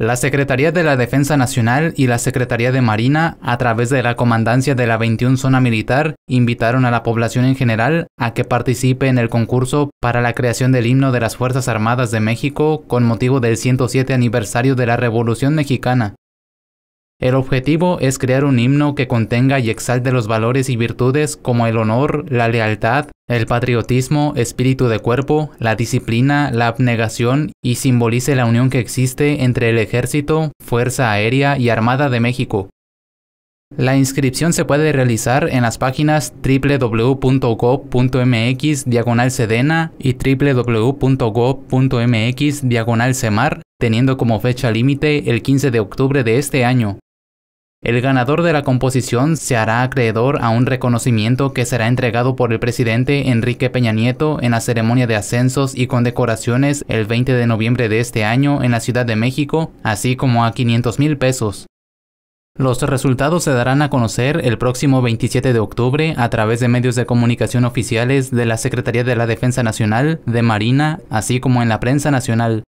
La Secretaría de la Defensa Nacional y la Secretaría de Marina, a través de la Comandancia de la 21 Zona Militar, invitaron a la población en general a que participe en el concurso para la creación del himno de las Fuerzas Armadas de México con motivo del 107 aniversario de la Revolución Mexicana. El objetivo es crear un himno que contenga y exalte los valores y virtudes como el honor, la lealtad, el patriotismo, espíritu de cuerpo, la disciplina, la abnegación y simbolice la unión que existe entre el Ejército, Fuerza Aérea y Armada de México. La inscripción se puede realizar en las páginas wwwgobmx diagonal sedena y www.gov.mx semar, teniendo como fecha límite el 15 de octubre de este año. El ganador de la composición se hará acreedor a un reconocimiento que será entregado por el presidente Enrique Peña Nieto en la ceremonia de ascensos y condecoraciones el 20 de noviembre de este año en la Ciudad de México, así como a 500 mil pesos. Los resultados se darán a conocer el próximo 27 de octubre a través de medios de comunicación oficiales de la Secretaría de la Defensa Nacional, de Marina, así como en la prensa nacional.